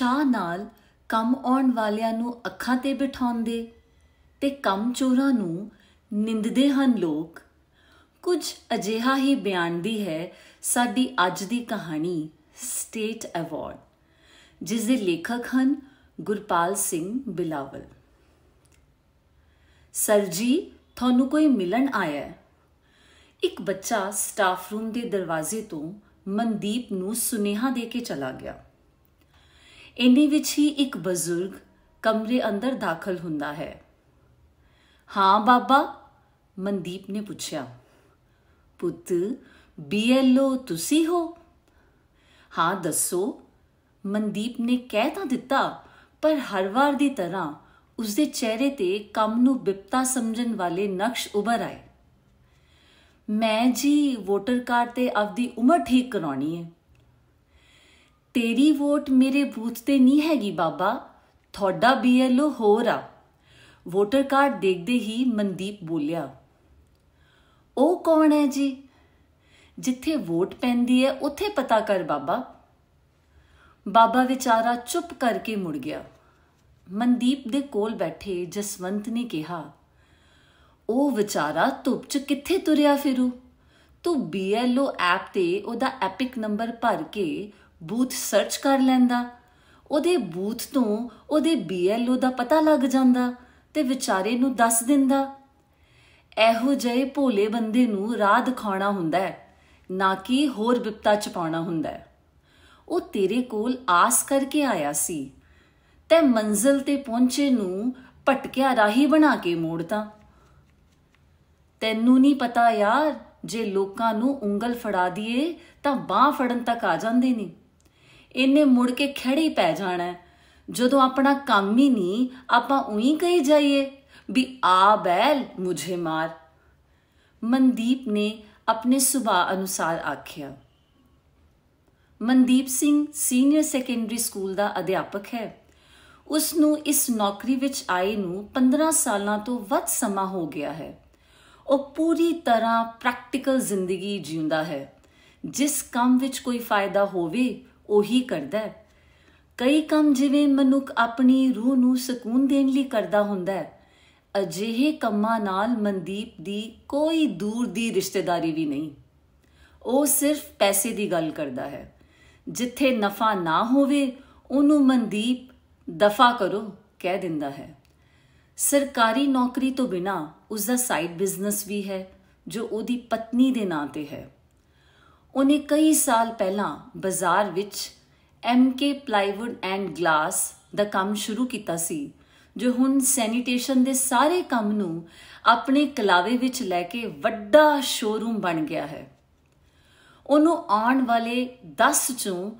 ਉਤਸ਼ਾਹ ਨਾਲ ਕੰਮ ਆਉਣ ਵਾਲਿਆਂ ਨੂੰ ਅੱਖਾਂ ਤੇ ਬਿਠਾਉਂਦੇ ਤੇ ਕੰਮ ਚੋਰਾਂ ਨੂੰ ਨਿੰਦਦੇ ਹਨ ਲੋਕ ਕੁਝ ਅਜਿਹਾ ਹੀ ਬਿਆਨਦੀ ਹੈ ਸਾਡੀ ਅੱਜ ਦੀ ਕਹਾਣੀ ਸਟੇਟ ਅਵਾਰਡ ਜਿਸ ਦੇ ਲੇਖਕ ਹਨ ਗੁਰਪਾਲ ਸਿੰਘ ਬਿਲਾਵਲ ਸਰ ਜੀ ਤੁਹਾਨੂੰ ਕੋਈ ਮਿਲਣ ਆਇਆ ਹੈ ਇੱਕ ਬੱਚਾ ਸਟਾਫ ਰੂਮ ਦੇ ਦਰਵਾਜ਼ੇ ਤੋਂ ਮਨਦੀਪ ਨੂੰ ਸੁਨੇਹਾ ਦੇ ਕੇ ਚਲਾ ਗਿਆ ਇੰਨੇ ਵਿੱਚ ਹੀ ਇੱਕ ਬਜ਼ੁਰਗ ਕਮਰੇ ਅੰਦਰ ਦਾਖਲ ਹੁੰਦਾ ਹੈ ਹਾਂ ਬਾਬਾ ਮਨਦੀਪ ਨੇ ਪੁੱਛਿਆ ਪੁੱਤ ਬੀਐਲਓ ਤੁਸੀਂ ਹੋ ਹਾਂ ਦੱਸੋ ਮਨਦੀਪ ਨੇ ਕਹਿ ਤਾਂ ਦਿੱਤਾ ਪਰ ਹਰ ਵਾਰ ਦੀ ਤਰ੍ਹਾਂ ਉਸਦੇ ਚਿਹਰੇ ਤੇ ਕੰਮ ਨੂੰ ਬਿਪਤਾ ਸਮਝਣ ਵਾਲੇ ਨਕਸ਼ ਉਭਰ ਆਏ ਮੈਂ ਜੀ ਵੋਟਰ ਕਾਰਡ ਤੇ ਆਪਦੀ ਉਮਰ ਠੀਕ ਕਰਾਉਣੀ ਹੈ ਤੇਰੀ ਵੋਟ ਮੇਰੇ ਬੂਥ ਤੇ ਨਹੀਂ ਹੈਗੀ ਬਾਬਾ ਤੁਹਾਡਾ ਬੀਐਲਓ ਹੋਰ ਆ ਵੋਟਰ ਕਾਰਡ ਦੇਖਦੇ ਹੀ ਮਨਦੀਪ ਬੋਲਿਆ ਉਹ ਕੌਣ ਹੈ ਜੀ ਜਿੱਥੇ ਵੋਟ ਪੈਂਦੀ ਹੈ ਉੱਥੇ ਪਤਾ ਕਰ ਬਾਬਾ ਬਾਬਾ ਵਿਚਾਰਾ ਚੁੱਪ ਕਰਕੇ ਮੁੜ ਗਿਆ ਮਨਦੀਪ ਦੇ ਕੋਲ ਬੈਠੇ ਜਸਵੰਤ ਨੇ ਕਿਹਾ ਉਹ ਵਿਚਾਰਾ ਧੁੱਪ 'ਚ ਕਿੱਥੇ ਤੁਰਿਆ ਫਿਰੂ ਤੂੰ ਬੀਐਲਓ ਐਪ ਤੇ ਉਹਦਾ ਐਪਿਕ ਨੰਬਰ ਭਰ ਕੇ ਬੂਥ ਸਰਚ ਕਰ ਲੈਂਦਾ ਉਹਦੇ ਬੂਥ ਤੋਂ ਉਹਦੇ ਬੀਐਲਓ ਦਾ ਪਤਾ ਲੱਗ ਜਾਂਦਾ ਤੇ ਵਿਚਾਰੇ ਨੂੰ ਦੱਸ ਦਿੰਦਾ ਇਹੋ ਜਿਹੇ ਭੋਲੇ ਬੰਦੇ ਨੂੰ ਰਾਹ ਦਿਖਾਉਣਾ ਹੁੰਦਾ ਹੈ ਨਾ ਕਿ ਹੋਰ ਵਿਪਤਾ ਚ ਪਾਉਣਾ ਹੁੰਦਾ ਹੈ ਉਹ ਤੇਰੇ ਕੋਲ ਆਸ ਕਰਕੇ ਆਇਆ ਸੀ ਤੇ ਮੰਜ਼ਿਲ ਤੇ ਪਹੁੰਚੇ ਨੂੰ ਭਟਕਿਆ ਰਾਹੀ ਬਣਾ ਕੇ ਮੋੜਦਾ ਤੈਨੂੰ ਨਹੀਂ ਪਤਾ ਯਾਰ ਜੇ ਲੋਕਾਂ ਨੂੰ ਉਂਗਲ ਫੜਾ ਦਈਏ ਤਾਂ ਬਾਹ ਫੜਨ ਤੱਕ ਆ ਜਾਂਦੇ ਨੇ ਇਹਨੇ ਮੁੜ ਕੇ ਖੜੀ ਪੈ ਜਾਣਾ ਜਦੋਂ ਆਪਣਾ ਕੰਮ ਹੀ ਨਹੀਂ ਆਪਾਂ ਉਹੀ ਕਹੀ ਜਾਈਏ ਵੀ ਆ ਬੈਲ ਮੁਝੇ ਮਾਰ ਮਨਦੀਪ ਨੇ ਆਪਣੇ ਸੁਭਾਅ ਅਨੁਸਾਰ ਆਖਿਆ Mandeep Singh senior secondary school ਦਾ ਅਧਿਆਪਕ ਹੈ ਉਸ ਨੂੰ ਇਸ ਨੌਕਰੀ ਵਿੱਚ ਆਏ ਨੂੰ 15 ਸਾਲਾਂ ਤੋਂ ਵੱਧ ਸਮਾਂ ਹੋ ਗਿਆ ਹੈ ਉਹ ਪੂਰੀ ਤਰ੍ਹਾਂ ਪ੍ਰੈਕਟੀਕਲ ਜ਼ਿੰਦਗੀ ਜੀਉਂਦਾ ਹੈ ਜਿਸ ਕੰਮ ਵਿੱਚ ਕੋਈ ਫਾਇਦਾ ਹੋਵੇ ਉਹੀ ਕਰਦਾ ਹੈ ਕਈ ਕੰਮ ਜਿਵੇਂ ਮਨੁੱਖ ਆਪਣੀ ਰੂਹ ਨੂੰ ਸਕੂਨ ਦੇਣ ਲਈ ਕਰਦਾ ਹੁੰਦਾ ਹੈ ਅਜਿਹੇ ਕੰਮਾਂ ਨਾਲ ਮਨਦੀਪ ਦੀ ਕੋਈ ਦੂਰ ਦੀ ਰਿਸ਼ਤੇਦਾਰੀ ਵੀ ਨਹੀਂ ਉਹ ਸਿਰਫ ਪੈਸੇ ਦੀ ਗੱਲ ਕਰਦਾ ਹੈ ਜਿੱਥੇ ਨਫਾ ਨਾ ਹੋਵੇ ਉਹਨੂੰ ਮਨਦੀਪ ਦਫਾ ਕਰੋ ਕਹਿ ਦਿੰਦਾ ਹੈ ਸਰਕਾਰੀ ਨੌਕਰੀ ਤੋਂ ਬਿਨਾ ਉਸ ਦਾ ਸਾਈਡ ਬਿਜ਼ਨਸ ਵੀ ਹੈ ਜੋ ਉਹਦੀ ਪਤਨੀ ਦੇ ਨਾਂ ਤੇ ਹੈ ਉਹਨੇ ਕਈ ਸਾਲ ਪਹਿਲਾਂ ਬਾਜ਼ਾਰ ਵਿੱਚ ਕੇ ਪਲਾਈਵੁੱਡ ਐਂਡ ਗਲਾਸ ਦਾ ਕੰਮ ਸ਼ੁਰੂ ਕੀਤਾ ਸੀ ਜੋ ਹੁਣ ਸੈਨੀਟੇਸ਼ਨ ਦੇ ਸਾਰੇ ਕੰਮ ਨੂੰ ਆਪਣੇ ਕਲਾਵੇ ਵਿੱਚ ਲੈ ਕੇ ਵੱਡਾ ਸ਼ੋਰੂਮ ਬਣ ਗਿਆ ਹੈ ਉਹਨੂੰ ਆਉਣ ਵਾਲੇ 10 ਚੋਂ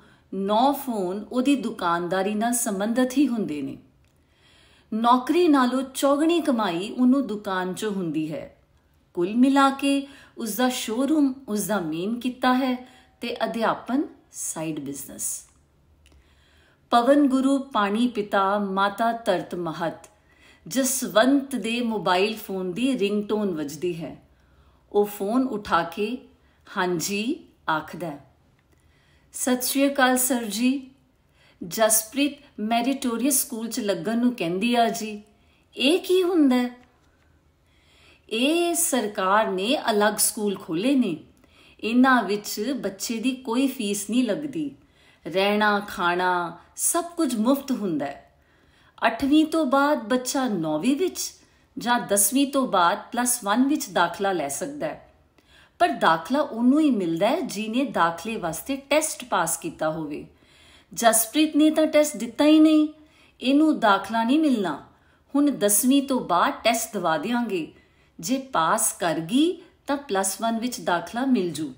9 ਫੋਨ ਉਹਦੀ ਦੁਕਾਨਦਾਰੀ ਨਾਲ ਸੰਬੰਧਿਤ ਹੀ ਹੁੰਦੇ ਨੇ ਨੌਕਰੀ ਨਾਲੋਂ ਚੌਗਣੀ ਕਮਾਈ ਉਹਨੂੰ ਦੁਕਾਨ 'ਚ ਹੁੰਦੀ ਹੈ ਕੁੱਲ ਮਿਲਾ ਕੇ ਉਸ ਦਾ ਸ਼ੋਰੂਮ ਉਸ ਦਾ ਮੇਨ ਕੀਤਾ ਹੈ ਤੇ ਅਧਿਆਪਨ ਸਾਈਡ ਬਿਜ਼ਨਸ ਪਵਨ ਗੁਰੂ ਪਾਣੀ ਪਿਤਾ ਮਾਤਾ ਤਰਤ ਮਹਤ ਜਸਵੰਤ ਦੇ ਮੋਬਾਈਲ ਫੋਨ ਦੀ ਰਿੰਗਟੋਨ ਵੱਜਦੀ ਹੈ ਉਹ ਫੋਨ ਉਠਾ ਕੇ ਹਾਂਜੀ ਆਖਦਾ ਸਤਿ ਸ਼੍ਰੀ ਅਕਾਲ ਸਰ ਜੀ ਜਸਪ੍ਰੀਤ ਮੈਰੀਟੋਰੀਅਸ ਸਕੂਲ ਚ ਲੱਗਣ ਨੂੰ ਕਹਿੰਦੀ ਆ ਜੀ ਇਹ ਕੀ ਹੁੰਦਾ ਇਹ ਸਰਕਾਰ ਨੇ ਅਲੱਗ ਸਕੂਲ ਖੋਲੇ ਨੇ ਇਹਨਾਂ ਵਿੱਚ ਬੱਚੇ ਦੀ ਕੋਈ ਫੀਸ ਨਹੀਂ ਲੱਗਦੀ ਰਹਿਣਾ ਖਾਣਾ ਸਭ ਕੁਝ ਮੁਫਤ ਹੁੰਦਾ ਹੈ 8ਵੀਂ ਤੋਂ ਬਾਅਦ ਬੱਚਾ 9ਵੀਂ ਵਿੱਚ ਜਾਂ 10ਵੀਂ ਤੋਂ ਬਾਅਦ ਪਲੱਸ 1 ਵਿੱਚ ਦਾਖਲਾ ਲੈ ਸਕਦਾ ਹੈ ਪਰ ਦਾਖਲਾ ਉਹਨੂੰ ਹੀ ਮਿਲਦਾ ਹੈ ਜਿਨੇ ਦਾਖਲੇ ਵਾਸਤੇ ਟੈਸਟ ਪਾਸ ਕੀਤਾ ਹੋਵੇ ਜਸਪ੍ਰੀਤ ਨੇ ਤਾਂ ਟੈਸਟ ਦਿੱਤਾ ਹੀ ਨਹੀਂ ਇਹਨੂੰ ਦਾਖਲਾ ਨਹੀਂ ਮਿਲਣਾ ਹੁਣ 10ਵੀਂ ਤੋਂ ਬਾਅਦ ਟੈਸਟ ਦਵਾ ਦੇਵਾਂਗੇ ਜੇ ਪਾਸ ਕਰ ਗਈ ਤਾਂ ਪਲੱਸ 1 ਵਿੱਚ ਦਾਖਲਾ ਮਿਲ ਜੂ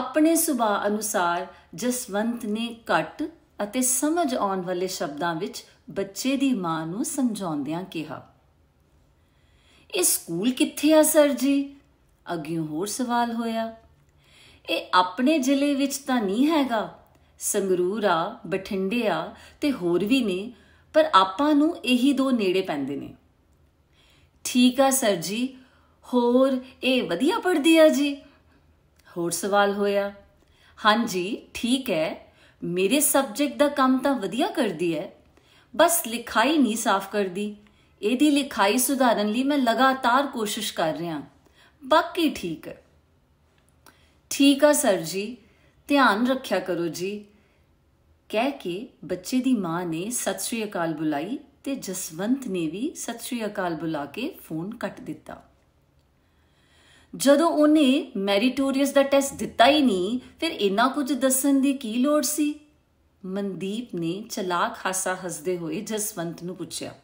ਆਪਣੇ ਸੁਭਾਅ ਅਨੁਸਾਰ ਜਸਵੰਤ ਨੇ ਘਟ ਅਤੇ ਸਮਝ ਆਉਣ ਵਾਲੇ ਸ਼ਬਦਾਂ ਵਿੱਚ ਬੱਚੇ ਦੀ ਮਾਂ ਨੂੰ ਸਮਝਾਉਂਦਿਆਂ ਕਿਹਾ ਇਹ ਸਕੂਲ ਕਿੱਥੇ ਆ ਸਰ ਜੀ ਅੱਗੇ ਹੋਰ ਸਵਾਲ ਹੋਇਆ ਇਹ ਆਪਣੇ ਜ਼ਿਲ੍ਹੇ ਵਿੱਚ ਤਾਂ ਨਹੀਂ ਹੈਗਾ ਸੰਗਰੂਰ ਆ ਬਠਿੰਡੇ ਆ ਤੇ ਹੋਰ ਵੀ ਨੇ ਪਰ ਆਪਾਂ ਨੂੰ ਇਹੀ ਦੋ ਨੇੜੇ ਪੈਂਦੇ ਨੇ ਠੀਕ ਆ ਸਰ ਜੀ ਹੋਰ ਇਹ ਵਧੀਆ ਪੜਦੀ ਆ ਜੀ ਹੋਰ ਸਵਾਲ ਹੋਇਆ ਹਾਂਜੀ ਠੀਕ ਹੈ ਮੇਰੇ ਸਬਜੈਕਟ ਦਾ ਕੰਮ ਤਾਂ ਵਧੀਆ ਕਰਦੀ ਹੈ ਬਸ ਲਿਖਾਈ ਨਹੀਂ ਸਾਫ਼ ਕਰਦੀ ਇਹਦੀ ਲਿਖਾਈ ਸੁਧਾਰਨ ਲਈ ਮੈਂ ਲਗਾਤਾਰ ਕੋਸ਼ਿਸ਼ ਕਰ ਰਿਹਾ ਬਾਕੀ ਠੀਕ ਹੈ ਠੀਕ ਆ ਸਰ ਜੀ ਧਿਆਨ ਰੱਖਿਆ ਕਰੋ ਜੀ ਕਹਿ ਕੇ ਬੱਚੇ ਦੀ ਮਾਂ ਨੇ ਸਤਿ ਸ਼੍ਰੀ ਅਕਾਲ ਬੁਲਾਈ ਤੇ ਜਸਵੰਤ ਨੇ ਵੀ ਸਤਿ ਸ਼੍ਰੀ ਅਕਾਲ ਬੁਲਾ ਕੇ ਫੋਨ ਕੱਟ ਦਿੱਤਾ ਜਦੋਂ ਉਹਨੇ ਮੈਰੀਟੋਰੀਅਸ ਦਾ ਟੈਸਟ ਦਿੱਤਾ ਹੀ ਨਹੀਂ ਫਿਰ ਇੰਨਾ ਕੁਝ ਦੱਸਣ ਦੀ ਕੀ ਲੋੜ ਸੀ ਮਨਦੀਪ ਨੇ ਚਲਾਕ ਹਾਸਾ ਹੱਸਦੇ ਹੋਏ ਜਸਵੰਤ ਨੂੰ ਪੁੱਛਿਆ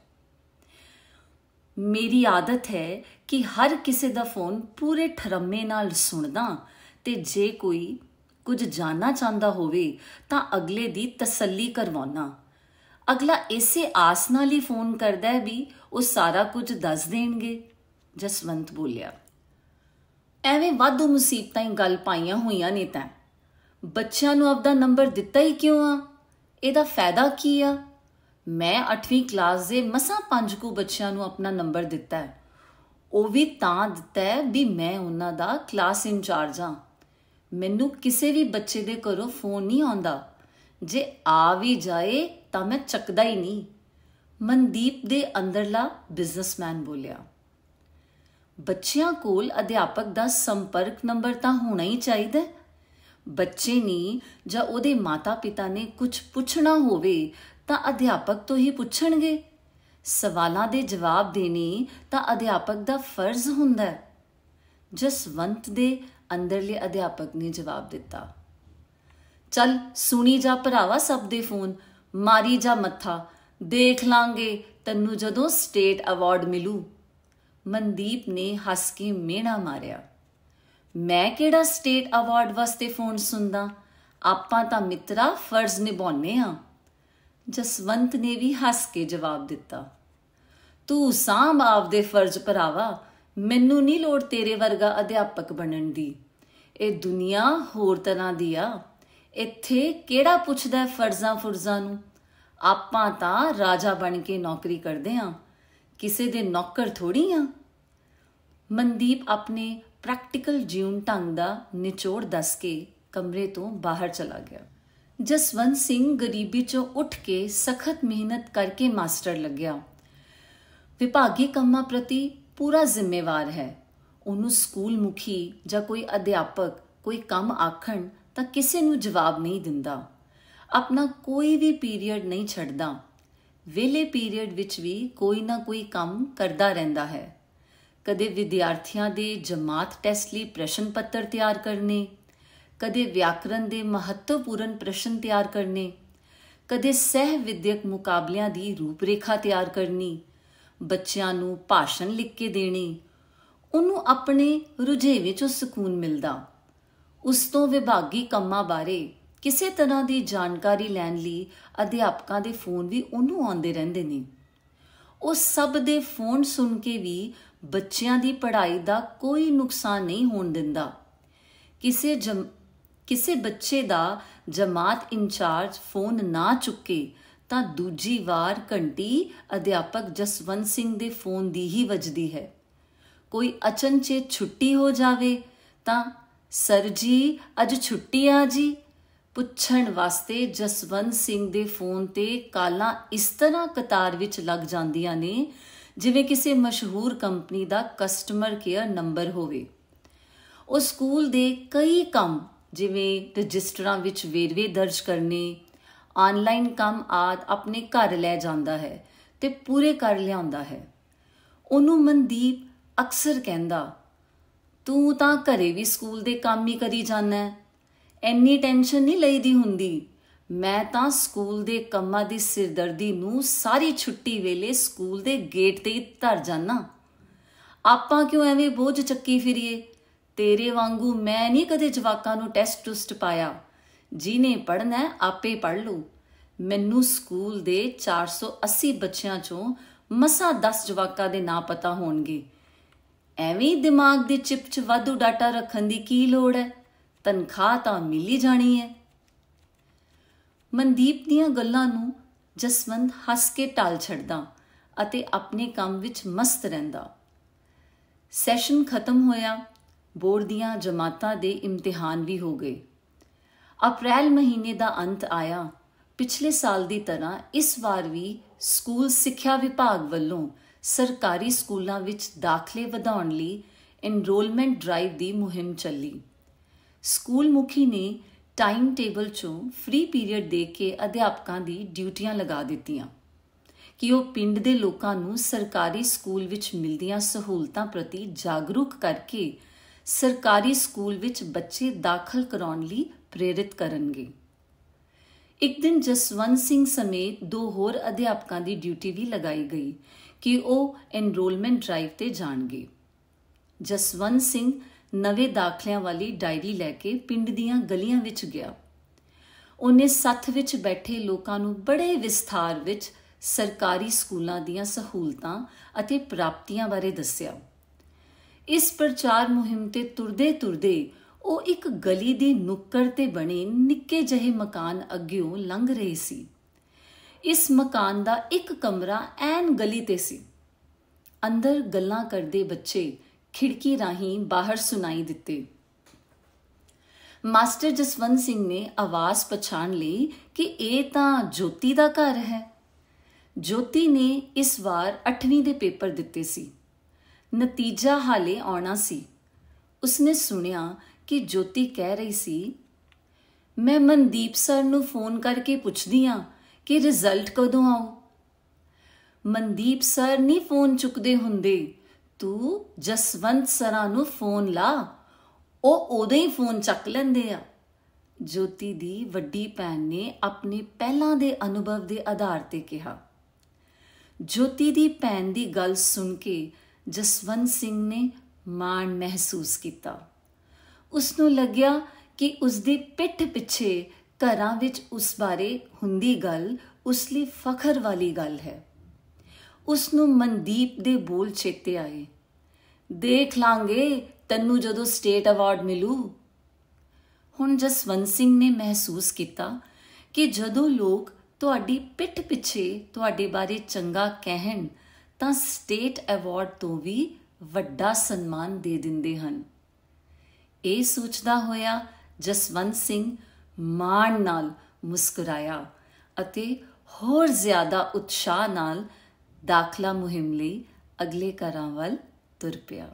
ਮੇਰੀ ਆਦਤ ਹੈ ਕਿ ਹਰ ਕਿਸੇ ਦਾ ਫੋਨ ਪੂਰੇ ਠਰਮੇ ਨਾਲ ਸੁਣਦਾ ਤੇ ਜੇ ਕੋਈ ਕੁਝ ਜਾਣਨਾ ਚਾਹੁੰਦਾ ਹੋਵੇ ਤਾਂ ਅਗਲੇ ਦੀ ਤਸੱਲੀ ਕਰਵਾਉਣਾ ਅਗਲਾ ਇਸੇ ਆਸ ਨਾਲ ਹੀ ਫੋਨ ਕਰਦਾ ਹੈ ਵੀ ਉਹ ਸਾਰਾ ਕੁਝ ਦੱਸ ਦੇਣਗੇ ਜਸਵੰਤ ਬੋਲਿਆ ਐਵੇਂ ਵਾਧੂ ਮੁਸੀਬਤਾਂ ਹੀ ਗੱਲ ਪਾਈਆਂ ਹੋਈਆਂ ਨੇ ਤਾਂ ਬੱਚਿਆਂ ਨੂੰ ਆਪਦਾ ਨੰਬਰ ਦਿੱਤਾ ਹੀ ਕਿਉਂ ਆ ਇਹਦਾ ਫਾਇਦਾ ਕੀ ਆ ਮੈਂ 8ਵੀਂ ਕਲਾਸ ਦੇ ਮਸਾਂ ਪੰਜ ਕੋ ਬੱਚਿਆਂ ਨੂੰ ਆਪਣਾ ਨੰਬਰ ਦਿੱਤਾ ਹੈ ਉਹ ਵੀ ਤਾਂ ਦਿੱਤਾ ਹੈ ਵੀ ਮੈਂ ਉਹਨਾਂ ਦਾ ਕਲਾਸ ਇੰਚਾਰਜ ਆ ਮੈਨੂੰ ਕਿਸੇ ਵੀ ਬੱਚੇ ਦੇ ਘਰੋਂ ਫੋਨ ਨਹੀਂ ਆਉਂਦਾ ਜੇ ਆ ਵੀ ਜਾਏ ਤਾਂ ਮੈਂ ਚੱਕਦਾ ਹੀ ਨਹੀਂ ਮਨਦੀਪ ਦੇ ਅੰਦਰਲਾ ਬਿਜ਼ਨਸਮੈਨ ਬੋਲਿਆ ਬੱਚਿਆਂ ਕੋਲ ਅਧਿਆਪਕ ਦਾ ਸੰਪਰਕ ਨੰਬਰ ਤਾਂ ਹੋਣਾ ਹੀ ਚਾਹੀਦਾ ਹੈ ਬੱਚੇ ਨੇ ਜਾਂ ਉਹਦੇ ਮਾਤਾ-ਪਿਤਾ ਨੇ ਕੁਝ ਪੁੱਛਣਾ ਹੋਵੇ ਤਾਂ ਅਧਿਆਪਕ ਤੋਂ ਹੀ ਪੁੱਛਣਗੇ ਸਵਾਲਾਂ ਦੇ ਜਵਾਬ ਦੇਣੇ ਤਾਂ ਅਧਿਆਪਕ ਦਾ ਫਰਜ਼ ਹੁੰਦਾ ਹੈ ਜਸਵੰਤ ਦੇ ਅੰਦਰਲੇ ਅਧਿਆਪਕ ਨੇ ਜਵਾਬ ਦਿੱਤਾ ਚੱਲ ਸੁਣੀ ਜਾ ਭਰਾਵਾ ਸਭ ਦੇ ਫੋਨ ਮਾਰੀ ਜਾ ਮੱਥਾ ਦੇਖ ਲਾਂਗੇ ਤੈਨੂੰ ਜਦੋਂ ਸਟੇਟ ਅਵਾਰਡ ਮਿਲੂ ਮਨਦੀਪ ਨੇ ਹੱਸ ਕੇ ਮੇਣਾ ਮਾਰਿਆ ਮੈਂ ਕਿਹੜਾ ਸਟੇਟ ਅਵਾਰਡ ਵਾਸਤੇ ਫੋਨ ਸੁਣਦਾ ਆਪਾਂ ਤਾਂ ਮਿੱਤਰਾ ਫਰਜ਼ ਨਿਭਾਉਨੇ ਆ ਜਸਵੰਤ ਨੇ ਵੀ ਹੱਸ ਕੇ ਜਵਾਬ ਦਿੱਤਾ ਤੂੰ ਸਾਂਭ ਆਪਦੇ ਫਰਜ਼ ਭਰਾਵਾ ਮੈਨੂੰ ਨਹੀਂ ਲੋੜ ਤੇਰੇ ਵਰਗਾ ਅਧਿਆਪਕ ਬਣਨ ਦੀ ਇਹ ਦੁਨੀਆ ਹੋਰ ਤਰ੍ਹਾਂ ਦੀ ਆ ਇੱਥੇ ਕਿਹੜਾ ਪੁੱਛਦਾ ਫਰਜ਼ਾਂ ਫੁਰਜ਼ਾਂ ਨੂੰ ਆਪਾਂ ਤਾਂ ਰਾਜਾ ਬਣ ਕੇ ਨੌਕਰੀ ਕਰਦੇ ਆਂ ਕਿਸੇ ਦੇ ਨੌਕਰ ਥੋੜੀ ਆਂ ਮਨਦੀਪ ਆਪਣੇ ਪ੍ਰੈਕਟੀਕਲ ਜੀਵਨ ਢੰਗ ਦਾ ਨਿਚੋੜ ਦੱਸ ਕੇ ਕਮਰੇ ਤੋਂ ਬਾਹਰ ਚਲਾ ਗਿਆ ਜਸਵੰਤ ਸਿੰਘ ਗਰੀਬੀ ਚੋਂ ਉੱਠ ਕੇ ਸਖਤ ਮਿਹਨਤ ਕਰਕੇ ਮਾਸਟਰ ਲੱਗਿਆ ਵਿਭਾਗੀ ਕੰਮਾਂ ਪ੍ਰਤੀ ਪੂਰਾ ਜ਼ਿੰਮੇਵਾਰ ਹੈ ਉਹਨੂੰ ਸਕੂਲ ਮੁਖੀ ਜਾਂ ਕੋਈ ਅਧਿਆਪਕ ਕੋਈ ਕੰਮ ਆਖਣ ਤਾਂ ਕਿਸੇ ਨੂੰ ਜਵਾਬ ਨਹੀਂ ਦਿੰਦਾ ਆਪਣਾ ਕੋਈ ਵੀ ਪੀਰੀਅਡ ਨਹੀਂ ਛੱਡਦਾ ਵਿਲੇ ਪੀਰੀਅਡ ਵਿੱਚ ਵੀ ਕੋਈ ਨਾ ਕੋਈ ਕੰਮ ਕਰਦਾ ਰਹਿੰਦਾ ਹੈ ਕਦੇ ਵਿਦਿਆਰਥੀਆਂ ਦੇ ਜਮਾਤ ਟੈਸਟ ਲਈ ਪ੍ਰਸ਼ਨ ਪੱਤਰ ਤਿਆਰ ਕਰਨੇ ਕਦੇ ਵਿਆਕਰਣ ਦੇ ਮਹੱਤਵਪੂਰਨ ਪ੍ਰਸ਼ਨ ਤਿਆਰ ਕਰਨੇ ਕਦੇ ਸਹਿ ਵਿਦਿਅਕ ਮੁਕਾਬਲਿਆਂ ਦੀ ਰੂਪਰੇਖਾ ਤਿਆਰ ਕਰਨੀ ਬੱਚਿਆਂ ਨੂੰ ਭਾਸ਼ਣ ਲਿਖ ਕੇ ਦੇਣੀ ਉਹਨੂੰ ਆਪਣੇ ਰੁਝੇਵੇਂ ਚੋਂ ਸਕੂਨ ਮਿਲਦਾ ਉਸ ਤੋਂ ਵਿਭਾਗੀ ਕੰਮਾਂ ਬਾਰੇ ਕਿਸੇ ਤਰ੍ਹਾਂ ਦੀ ਜਾਣਕਾਰੀ ਲੈਣ ਲਈ ਅਧਿਆਪਕਾਂ ਦੇ ਫੋਨ ਵੀ ਉਹਨੂੰ ਆਉਂਦੇ ਰਹਿੰਦੇ ਨੇ ਉਹ ਸਭ ਦੇ ਫੋਨ ਸੁਣ ਕੇ ਵੀ ਬੱਚਿਆਂ ਦੀ ਪੜ੍ਹਾਈ ਦਾ ਕੋਈ ਨੁਕਸਾਨ ਨਹੀਂ ਹੋਣ ਦਿੰਦਾ ਕਿਸੇ ਕਿਸੇ ਬੱਚੇ ਦਾ ਜਮਾਤ ਇੰਚਾਰਜ ਫੋਨ ਨਾ ਚੁੱਕੇ ਤਾਂ ਦੂਜੀ ਵਾਰ ਘੰਟੀ ਅਧਿਆਪਕ ਜਸਵੰਤ ਸਿੰਘ ਦੇ ਫੋਨ ਦੀ ਹੀ ਵੱਜਦੀ ਹੈ ਕੋਈ ਅਚਨਚੇ ਛੁੱਟੀ ਹੋ ਜਾਵੇ ਤਾਂ ਸਰ ਜੀ ਅੱਜ ਛੁੱਟੀ ਆ ਜੀ ਪੁੱਛਣ ਵਾਸਤੇ ਜਸਵੰਤ ਸਿੰਘ ਦੇ ਫੋਨ ਤੇ ਕਾਲਾਂ ਇਸ ਤਰ੍ਹਾਂ ਕਤਾਰ ਵਿੱਚ ਲੱਗ ਜਾਂਦੀਆਂ ਨੇ ਜਿਵੇਂ ਕਿਸੇ ਮਸ਼ਹੂਰ ਕੰਪਨੀ ਦਾ ਕਸਟਮਰ ਕੇਅਰ ਨੰਬਰ ਹੋਵੇ ਉਹ ਸਕੂਲ ਦੇ ਕਈ ਕੰਮ ਜਿਵੇਂ ਰਜਿਸਟਰਾਂ ਵਿੱਚ ਵੇਰਵੇ ਦਰਜ ਕਰਨੇ ਆਨਲਾਈਨ ਕੰਮ ਆਦ ਆਪਣੇ ਘਰ ਲੈ ਜਾਂਦਾ ਹੈ ਤੇ ਪੂਰੇ ਕਰ ਲਿਆਉਂਦਾ ਹੈ ਉਹਨੂੰ ਮਨਦੀਪ ਅਕਸਰ ਕਹਿੰਦਾ ਤੂੰ ਤਾਂ ਘਰੇ ਵੀ ਸਕੂਲ ਦੇ ਕੰਮ ਹੀ ਕਰੀ ਜਾਂਦਾ ਐਨੀ ਟੈਨਸ਼ਨ ਨਹੀਂ ਲਈਦੀ ਹੁੰਦੀ ਮੈਂ ਤਾਂ ਸਕੂਲ ਦੇ ਕੰਮਾਂ ਦੀ ਸਿਰਦਰਦੀ ਨੂੰ ਸਾਰੀ ਛੁੱਟੀ ਵੇਲੇ ਸਕੂਲ ਦੇ ਗੇਟ ਤੇ ਹੀ ਧਰ ਜਾਣਾ ਆਪਾਂ ਕਿਉਂ ਐਵੇਂ ਬੋਝ ਚੱਕੀ ਫਿਰੀਏ ਤੇਰੇ ਵਾਂਗੂ ਮੈਂ ਨਹੀਂ ਕਦੇ ਜਵਾਕਾਂ ਨੂੰ ਟੈਸਟ ਟੁਸਟ ਪਾਇਆ ਜਿਨੇ ਪੜਨਾ ਆਪੇ ਪੜ ਲੂ ਮੈਨੂੰ ਸਕੂਲ ਦੇ 480 ਬੱਚਿਆਂ ਚੋਂ ਮਸਾ 10 ਜਵਾਕਾਂ ਦੇ ਨਾਂ ਪਤਾ ਹੋਣਗੇ ਐਵੇਂ ਦਿਮਾਗ ਦੇ ਚਿਪ 'ਚ ਵਾਧੂ ਡਾਟਾ ਰੱਖਣ ਦੀ ਕੀ ਲੋੜ ਹੈ ਤਨਖਾਹ ਤਾਂ ਮਿਲੀ ਜਾਣੀ ਹੈ ਮਨਦੀਪ ਦੀਆਂ ਗੱਲਾਂ ਨੂੰ ਜਸਵੰਤ ਹੱਸ ਕੇ ਟਾਲ ਛੱਡਦਾ ਅਤੇ ਆਪਣੇ ਕੰਮ ਵਿੱਚ ਮਸਤ ਰਹਿੰਦਾ ਸੈਸ਼ਨ ਖਤਮ ਹੋਇਆ ਬੋਰਡ ਦੀਆਂ ਜਮਾਤਾਂ ਦੇ ਇਮਤਿਹਾਨ ਵੀ ਹੋ ਗਏ ਅਪ੍ਰੈਲ ਮਹੀਨੇ ਦਾ ਅੰਤ ਆਇਆ ਪਿਛਲੇ ਸਾਲ ਦੀ ਤਰ੍ਹਾਂ ਇਸ ਵਾਰ ਵੀ ਸਕੂਲ ਸਿੱਖਿਆ ਵਿਭਾਗ ਵੱਲੋਂ ਸਰਕਾਰੀ ਸਕੂਲਾਂ ਵਿੱਚ ਦਾਖਲੇ ਵਧਾਉਣ ਲਈ ਇਨਰੋਲਮੈਂਟ ਡਰਾਈਵ ਦੀ ਮੁਹਿੰਮ ਚੱਲੀ ਸਕੂਲ ਮੁਖੀ ਨੇ ਟਾਈਮ ਟੇਬਲ ਚੋਂ ਫ੍ਰੀ ਪੀਰੀਅਡ ਦੇ ਕੇ ਅਧਿਆਪਕਾਂ ਦੀ ਡਿਊਟੀਆਂ ਲਗਾ ਦਿੱਤੀਆਂ ਕਿ ਉਹ ਪਿੰਡ ਦੇ ਲੋਕਾਂ ਨੂੰ ਸਰਕਾਰੀ ਸਕੂਲ ਵਿੱਚ ਮਿਲਦੀਆਂ ਸਹੂਲਤਾਂ ਪ੍ਰਤੀ ਜਾਗਰੂਕ ਕਰਕੇ ਸਰਕਾਰੀ ਸਕੂਲ ਵਿੱਚ ਬੱਚੇ ਦਾਖਲ ਕਰਾਉਣ ਲਈ ਪ੍ਰੇਰਿਤ ਕਰਨਗੇ ਇੱਕ ਦਿਨ ਜਸਵੰਤ ਸਿੰਘ ਸਮੇਤ ਦੋ ਹੋਰ ਅਧਿਆਪਕਾਂ ਦੀ ਡਿਊਟੀ ਵੀ ਲਗਾਈ ਗਈ ਕਿ ਉਹ ਐਨਰੋਲਮੈਂਟ ਡਰਾਈਵ ਤੇ ਜਾਣਗੇ ਜਸਵੰਤ ਸਿੰਘ ਨਵੇਂ ਦਾਖਲਿਆਂ ਵਾਲੀ ਡਾਇਰੀ ਲੈ ਕੇ ਪਿੰਡ ਦੀਆਂ ਗਲੀਆਂ ਵਿੱਚ ਗਿਆ ਉਹਨੇ ਸੱਥ ਵਿੱਚ ਬੈਠੇ ਲੋਕਾਂ ਨੂੰ ਬੜੇ ਵਿਸਥਾਰ ਵਿੱਚ ਸਰਕਾਰੀ ਸਕੂਲਾਂ ਦੀਆਂ ਸਹੂਲਤਾਂ ਅਤੇ ਪ੍ਰਾਪਤੀਆਂ ਬਾਰੇ ਦੱਸਿਆ ਇਸ ਪ੍ਰਚਾਰ ਮੁਹਿੰਮ ਤੇ ਤੁਰਦੇ ਤੁਰਦੇ ਉਹ ਇੱਕ ਗਲੀ ਦੇ ਨੁੱਕਰ ਤੇ ਬਣੇ ਨਿੱਕੇ ਜਿਹੇ ਮਕਾਨ ਅੱਗਿਓਂ ਲੰਘ ਰਹੀ ਸੀ ਇਸ ਮਕਾਨ ਦਾ ਇੱਕ ਕਮਰਾ ਐਨ ਗਲੀ ਤੇ ਸੀ ਅੰਦਰ ਗੱਲਾਂ ਕਰਦੇ ਬੱਚੇ ਖਿੜਕੀ ਰਾਹੀਂ ਬਾਹਰ ਸੁਣਾਈ ਦਿੱਤੇ ਮਾਸਟਰ ਜਸਵੰਤ ਸਿੰਘ ਨੇ ਆਵਾਜ਼ ਪਛਾਣ ਲਈ ਕਿ ਇਹ ਤਾਂ ਜੋਤੀ ਦਾ ਘਰ ਹੈ ਜੋਤੀ ਨੇ ਇਸ ਵਾਰ 8ਵੀਂ ਦੇ ਪੇਪਰ ਦਿੱਤੇ ਸੀ ਨਤੀਜਾ ਹਾਲੇ ਆਉਣਾ ਸੀ ਉਸਨੇ ਸੁਣਿਆ ਕਿ ਜੋਤੀ ਕਹਿ ਰਹੀ ਸੀ ਮੈਂ ਮਨਦੀਪ ਸਰ ਨੂੰ ਫੋਨ ਕਰਕੇ ਪੁੱਛਦੀ ਆਂ ਕਿ ਰਿਜ਼ਲਟ ਕਦੋਂ ਆਉ ਮਨਦੀਪ ਸਰ ਨਹੀਂ ਫੋਨ ਚੁੱਕਦੇ ਹੁੰਦੇ ਤੂੰ ਜਸਵੰਤ ਸਰਾਂ ਨੂੰ ਫੋਨ ਲਾ ਉਹ ਉਹਦੇ ਹੀ ਫੋਨ ਚੱਕ ਲੈਂਦੇ ਆ ਜੋਤੀ ਦੀ ਵੱਡੀ ਭੈਣ ਨੇ ਆਪਣੇ ਪਹਿਲਾਂ ਦੇ ਅਨੁਭਵ ਦੇ ਆਧਾਰ ਤੇ ਕਿਹਾ ਜੋਤੀ ਦੀ ਭੈਣ ਦੀ ਗੱਲ ਸੁਣ ਕੇ ਜਸਵੰਤ ਸਿੰਘ ਨੇ ਮਾਣ ਮਹਿਸੂਸ ਕੀਤਾ ਉਸ ਨੂੰ ਲੱਗਿਆ ਕਿ ਉਸ ਦੀ ਪਿੱਠ ਪਿੱਛੇ ਘਰਾਂ ਵਿੱਚ ਉਸ ਬਾਰੇ ਹੁੰਦੀ ਗੱਲ ਉਸ ਲਈ ਫਖਰ ਵਾਲੀ ਗੱਲ ਹੈ ਉਸ ਨੂੰ ਮਨਦੀਪ ਦੇ ਬੋਲ ਚੇਤੇ ਆਏ ਦੇਖ ਲਾਂਗੇ ਤੈਨੂੰ ਜਦੋਂ ਸਟੇਟ ਅਵਾਰਡ ਮਿਲੂ ਹੁਣ ਜਸਵੰਤ ਸਿੰਘ ਨੇ ਮਹਿਸੂਸ ਕੀਤਾ ਕਿ ਜਦੋਂ ਲੋਕ ਤੁਹਾਡੀ ਪਿੱਠ ਪਿੱਛੇ ਤੁਹਾਡੇ ਬਾਰੇ ਚੰਗਾ ਕਹਿਣ ਤਾਂ ਸਟੇਟ ਅਵਾਰਡ ਤੋਂ ਵੀ ਵੱਡਾ ਸਨਮਾਨ ਦੇ ਦਿੰਦੇ ਹਨ ਇਹ ਸੋਚਦਾ ਹੋਇਆ ਜਸਵੰਤ ਸਿੰਘ ਮਾਣ ਨਾਲ ਮੁਸਕਰਾਇਆ ਅਤੇ ਹੋਰ ਜ਼ਿਆਦਾ ਉਤਸ਼ਾਹ ਨਾਲ ਦਾਖਲਾ ਮੁਹਿੰਮ ਲਈ ਅਗਲੇ ਘਰਾਂ ਵੱਲ ਤੁਰ ਪਿਆ